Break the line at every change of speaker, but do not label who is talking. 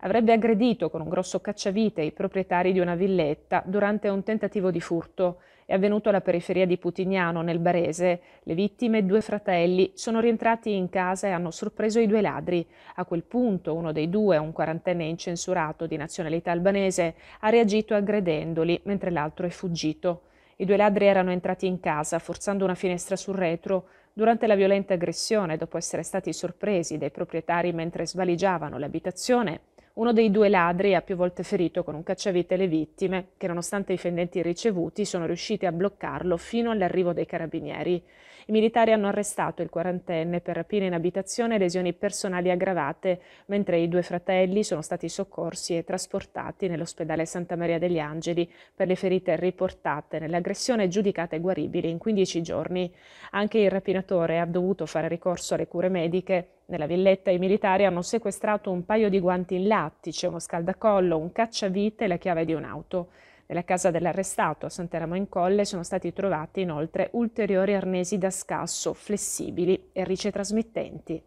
avrebbe aggredito con un grosso cacciavite i proprietari di una villetta durante un tentativo di furto. È avvenuto alla periferia di Putignano, nel Barese. Le vittime, e due fratelli, sono rientrati in casa e hanno sorpreso i due ladri. A quel punto uno dei due, un quarantenne incensurato di nazionalità albanese, ha reagito aggredendoli, mentre l'altro è fuggito. I due ladri erano entrati in casa, forzando una finestra sul retro, Durante la violenta aggressione, dopo essere stati sorpresi dai proprietari mentre svaligiavano l'abitazione, uno dei due ladri ha più volte ferito con un cacciavite le vittime, che nonostante i fendenti ricevuti sono riusciti a bloccarlo fino all'arrivo dei carabinieri. I militari hanno arrestato il quarantenne per rapine in abitazione e lesioni personali aggravate, mentre i due fratelli sono stati soccorsi e trasportati nell'ospedale Santa Maria degli Angeli per le ferite riportate nell'aggressione giudicate guaribili in 15 giorni. Anche il rapinatore ha dovuto fare ricorso alle cure mediche nella villetta i militari hanno sequestrato un paio di guanti in lattice, uno scaldacollo, un cacciavite e la chiave di un'auto. Nella casa dell'arrestato a Santeramo in Colle sono stati trovati inoltre ulteriori arnesi da scasso, flessibili e ricetrasmittenti.